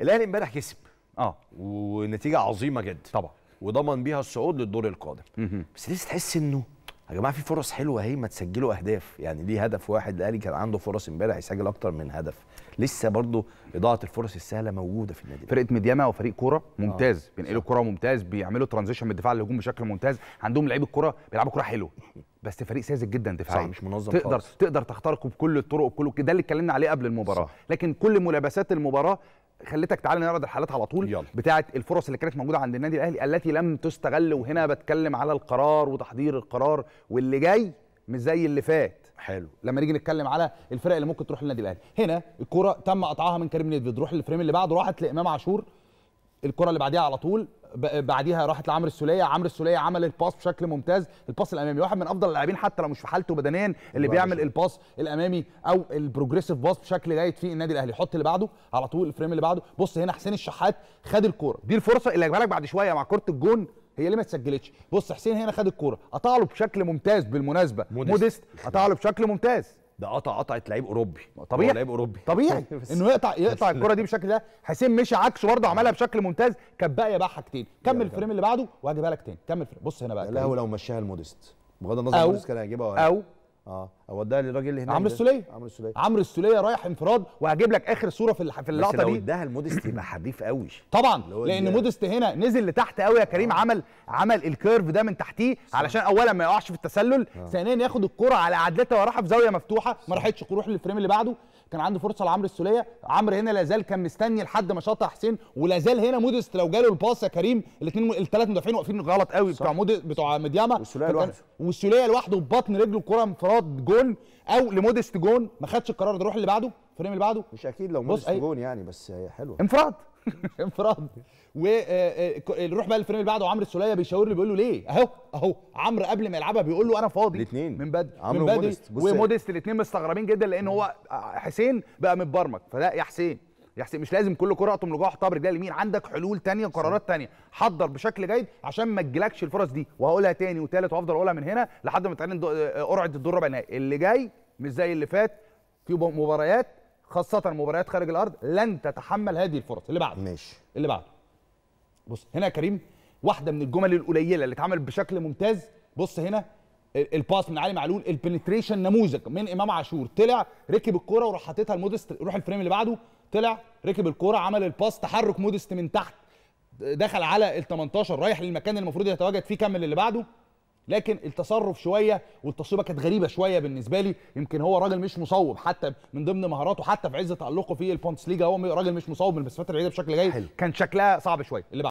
الاهلي امبارح كسب اه ونتيجه عظيمه جدا طبعا وضمن بيها الصعود للدور القادم بس لسه تحس انه يا جماعه في فرص حلوه اهي ما تسجلوا اهداف يعني ليه هدف واحد الاهلي كان عنده فرص امبارح يسجل اكتر من هدف لسه برضه اضاعه الفرص السهله موجوده في النادي فرقه ميدياما وفريق كوره ممتاز آه. بينقلوا كوره ممتاز بيعملوا ترانزيشن من الدفاع للهجوم بشكل ممتاز عندهم لعيبه الكوره بيلعبوا كوره حلو بس فريق ساذج جدا دفاعيا مش منظم تقدر خالص. تقدر تخترقه بكل الطرق وبكل ده اللي اتكلمنا عليه قبل المباراه صح. لكن كل ملابسات المباراه خليتك تعالى نعرض الحالات على طول يلا. بتاعه الفرص اللي كانت موجوده عند النادي الاهلي التي لم تستغل وهنا بتكلم على القرار وتحضير القرار واللي جاي مش زي اللي فات حلو لما نيجي نتكلم على الفرق اللي ممكن تروح للنادي الاهلي هنا الكره تم قطعها من كريم نيدفيد روح للفريم اللي بعده راحت لامام عاشور الكره اللي بعديها على طول بعديها راحت لعمرو السوليه عمرو السوليه عمل الباص بشكل ممتاز الباس الامامي واحد من افضل اللاعبين حتى لو مش في حالته بدنيا اللي بيعمل الباص الامامي او البروجريسيف باص بشكل جيد في النادي الاهلي حط اللي بعده على طول الفريم اللي بعده بص هنا حسين الشحات خد الكوره دي الفرصه اللي هجيبها لك بعد شويه مع كره الجون هي ليه ما اتسجلتش بص حسين هنا خد الكوره قطع له بشكل ممتاز بالمناسبه موديست قطع له بشكل ممتاز ده قطع قطعت لعيب اوروبي طبيعي لعيب اوروبي طبيعي انه يقطع يقطع الكره دي بالشكل ده حسين مشي عكسه برضه عملها آه. بشكل ممتاز كانت باقيه بقى حاجتين كمل الفريم اللي بعده وهجيبها لك تاني كمل فريم. بص هنا بقى لا هو لو مشاها المودست بغض النظر المودست كان هيجيبها او اه اوديها للراجل اللي هناك عمرو السوليه عمرو السوليه عمرو السوليه رايح انفراد وهجيب لك اخر صوره في في اللقطه دي بس لو اداها لموديست يبقى حريف قوي طبعا لان موديست هنا نزل لتحت قوي يا كريم آه. عمل عمل الكيرف ده من تحتيه علشان اولا ما يقعش في التسلل آه. ثانيا ياخد الكره على عدلتها وراح في زاويه مفتوحه ما راحتش تروح للفريم اللي بعده كان عنده فرصه لعمرو السوليه عمرو هنا لازال كان مستني لحد ما شاطها حسين ولازال هنا موديست لو جاله الباص يا كريم الاثنين الثلاث مدافعين واقفين غلط قوي صح. بتوع مودست بتوع مدياما والسوليه لوحده والسوليه لوحده ببطن رجله الكره انفراد انضغاط جون او لمودست جون ما خدش القرار ده روح اللي بعده الفريم اللي بعده مش اكيد لو مودست جون يعني بس هي حلوه انفراد انفراد ونروح آه، آه، بقى للفريم اللي بعده عمرو السوليه بيشاور له بيقول له ليه اهو اهو عمرو قبل ما يلعبها بيقول له انا فاضي الاثنين من بدري من بدري ومودست الاثنين مستغربين جدا لان هو آه، حسين بقى متبرمج فلا يا حسين يحسن مش لازم كل كره اقطم لجوه احطها برجلي اليمين عندك حلول ثانيه قرارات ثانيه حضر بشكل جيد عشان ما تجيلكش الفرص دي وهقولها ثاني وثالث وافضل اقولها من هنا لحد ما تعلن آه، قرعه الدور ربع النهائي اللي جاي مش زي اللي فات في مباريات خاصه مباريات خارج الارض لن تتحمل هذه الفرص اللي بعده ماشي اللي بعده بص هنا يا كريم واحده من الجمل القليله اللي اتعملت بشكل ممتاز بص هنا الباس من علي معلول البنتريشن نموذج من امام عاشور طلع ركب الكوره وراح حاططها لمودست روح الفريم اللي بعده طلع ركب الكوره عمل الباس تحرك مودست من تحت دخل على ال 18 رايح للمكان المفروض يتواجد فيه كمل اللي بعده لكن التصرف شويه والتصويبه كانت غريبه شويه بالنسبه لي يمكن هو راجل مش مصوب حتى من ضمن مهاراته حتى في عز تالقه في البونتس ليجا هو راجل مش مصوب من المسافات البعيده بشكل جيد كان شكلها صعب شويه اللي بعده